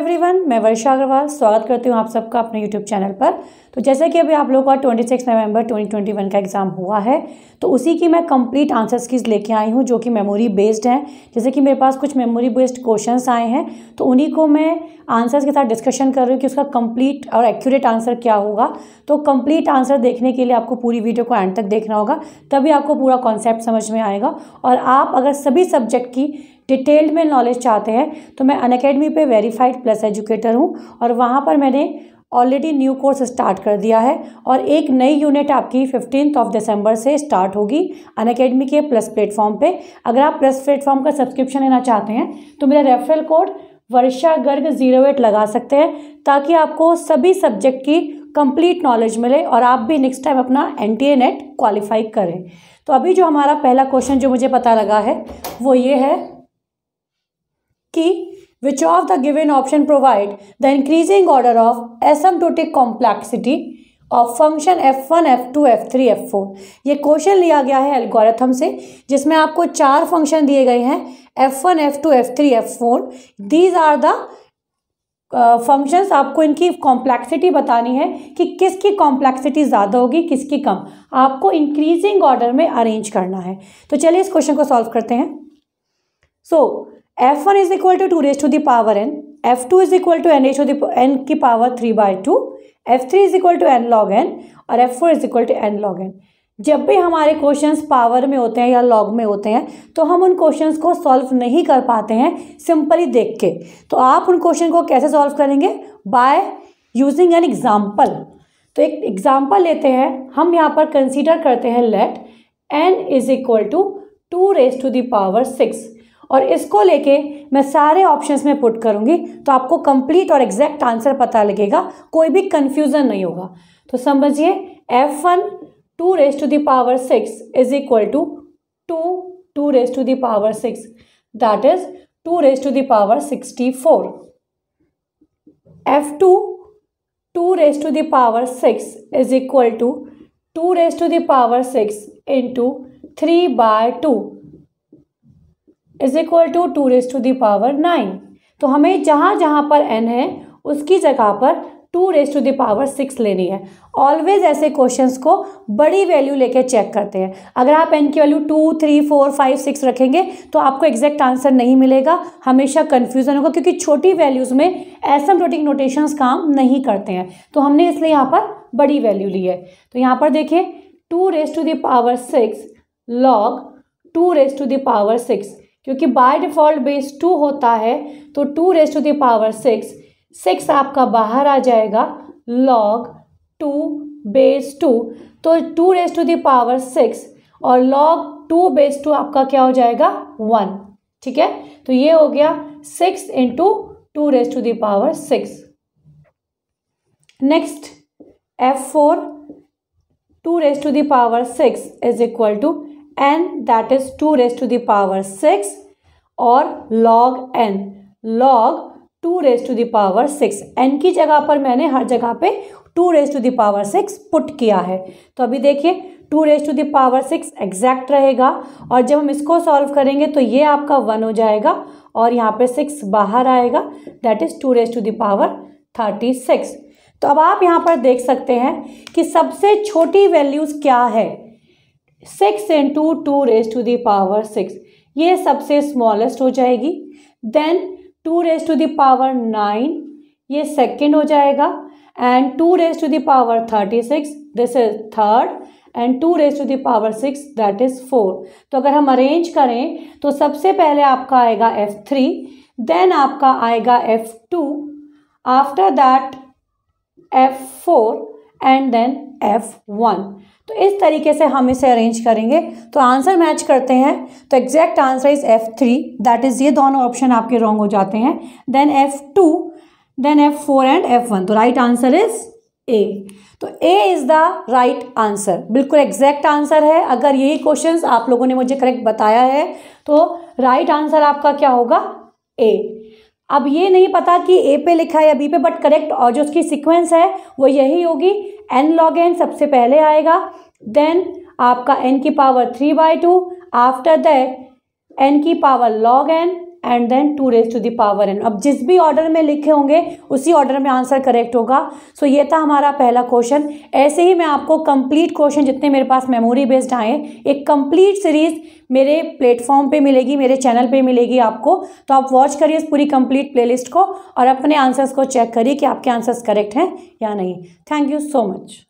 everyone मैं वर्षा अग्रवाल स्वागत करती हूँ आप सबका अपने यूट्यूब चैनल पर तो जैसे कि अभी आप लोगों का 26 नवंबर 2021 का एग्ज़ाम हुआ है तो उसी की मैं कंप्लीट आंसर्स की लेके आई हूँ जो कि मेमोरी बेस्ड हैं जैसे कि मेरे पास कुछ मेमोरी बेस्ड क्वेश्चंस आए हैं तो उन्हीं को मैं आंसर्स के साथ डिस्कशन कर रही हूँ कि उसका कंप्लीट और एक्यूरेट आंसर क्या होगा तो कम्प्लीट आंसर देखने के लिए आपको पूरी वीडियो को एंड तक देखना होगा तभी आपको पूरा कॉन्सेप्ट समझ में आएगा और आप अगर सभी सब्जेक्ट की डिटेल्ड में नॉलेज चाहते हैं तो मैं अन अकेडमी पर वेरीफाइड प्लस एजुकेटर हूँ और वहाँ पर मैंने ऑलरेडी न्यू कोर्स स्टार्ट कर दिया है और एक नई यूनिट आपकी फिफ्टीन ऑफ दिसंबर से स्टार्ट होगी अन अकेडमी के प्लस प्लेटफॉर्म पे अगर आप प्लस प्लेटफॉर्म का सब्सक्रिप्शन लेना चाहते हैं तो मेरा referral code Varsha Garg zero eight लगा सकते हैं ताकि आपको सभी सब्जेक्ट की कंप्लीट नॉलेज मिले और आप भी नेक्स्ट टाइम अपना N T A NET qualify करें तो अभी जो हमारा पहला क्वेश्चन जो मुझे पता लगा है वो ये है कि which the the given option provide the increasing of of asymptotic complexity F two f1, f2, f3, f4 ये क्वेश्चन लिया गया है एल्गोरिथम से जिसमें आपको चार फंक्शन दिए गए हैं f1, f2, f3, f4 these are the functions आपको इनकी कॉम्प्लेक्सिटी बतानी है कि किसकी कॉम्प्लेक्सिटी ज़्यादा होगी किसकी कम आपको इंक्रीजिंग ऑर्डर में अरेंज करना है तो चलिए इस क्वेश्चन को सॉल्व करते हैं so so, F one is equal to two raise to the power N F two is equal to N H two N की power three by two F three is equal to N log N और F four is equal to N log N जब भी हमारे questions power में होते हैं या log में होते हैं तो हम उन क्वेश्चंस को सॉल्व नहीं कर पाते हैं सिंपली देख के तो आप उन क्वेश्चन को कैसे सॉल्व करेंगे बाय यूजिंग एन एग्जाम्पल तो एक एग्जाम्पल लेते हैं हम यहाँ पर कंसिडर करते हैं let N is equal to two raise to the power six और इसको लेके मैं सारे ऑप्शंस में पुट करूंगी तो आपको कंप्लीट और एग्जैक्ट आंसर पता लगेगा कोई भी कन्फ्यूज़न नहीं होगा तो समझिए F one two raise to the power six is equal to two two raise to the power six that is two raise to the power sixty four F two two raise to the power six is equal to two raise to the power six into three by two is equal to two raise to the power nine तो हमें जहाँ जहाँ पर N है उसकी जगह पर two raise to the power six लेनी है ऑलवेज ऐसे क्वेश्चंस को बड़ी वैल्यू लेके चेक करते हैं अगर आप एन की value two three four five six रखेंगे तो आपको एग्जैक्ट आंसर नहीं मिलेगा हमेशा कन्फ्यूज़न होगा क्योंकि छोटी वैल्यूज़ में एसमटोटिक नोटेशंस काम नहीं करते हैं तो हमने इसलिए यहाँ पर बड़ी वैल्यू ली है तो यहाँ पर देखिए two raise to the power six log two raise to the power six क्योंकि बाय डिफ़ॉल्ट बेस टू होता है तो two raise to the power six six आपका बाहर आ जाएगा लॉग टू बेस टू तो two raise to the power six और लॉग टू बेस टू आपका क्या हो जाएगा वन ठीक है तो ये हो गया six into two raise to the power six next F four two raise to the power six is equal to N that is two raise to the power six और log N log two raise to the power six N की जगह पर मैंने हर जगह पे two raise to the power six put किया है तो अभी देखिए two raise to the power six exact रहेगा और जब हम इसको सॉल्व करेंगे तो ये आपका वन हो जाएगा और यहाँ पे सिक्स बाहर आएगा that is two raise to the power thirty six तो अब आप यहाँ पर देख सकते हैं कि सबसे छोटी वैल्यूज़ क्या है six into two raise to the power six ये सबसे स्मॉलेस्ट हो जाएगी then two raise to the power nine ये सेकेंड हो जाएगा and two raise to the power thirty six this is third and two raise to the power six that is four तो अगर हम अरेंज करें तो सबसे पहले आपका आएगा एफ थ्री देन आपका आएगा F two after that F four and then F one तो इस तरीके से हम इसे अरेंज करेंगे तो आंसर मैच करते हैं तो exact answer is F three that is ये दोनों ऑप्शन आपके रॉन्ग हो जाते हैं then F two then F four and F one तो राइट आंसर इज़ ए तो A is the right answer बिल्कुल एग्जैक्ट आंसर है अगर यही क्वेश्चन आप लोगों ने मुझे करेक्ट बताया है तो राइट right आंसर आपका क्या होगा ए अब ये नहीं पता कि ए पे लिखा है या बी पे बट करेक्ट और जो उसकी सीक्वेंस है वो यही होगी एन लॉग एन सबसे पहले आएगा देन आपका एन की power three by two after that N की power log N and then two raise to the power N अब जिस भी ऑर्डर में लिखे होंगे उसी ऑर्डर में आंसर करेक्ट होगा सो so, ये था हमारा पहला क्वेश्चन ऐसे ही मैं आपको कंप्लीट क्वेश्चन जितने मेरे पास मेमोरी बेस्ड आए एक कंप्लीट सीरीज मेरे प्लेटफॉर्म पे मिलेगी मेरे चैनल पे मिलेगी आपको तो आप वॉच करिए इस पूरी कंप्लीट प्लेलिस्ट को और अपने आंसर्स को चेक करिए कि आपके आंसर्स करेक्ट हैं या नहीं थैंक यू सो मच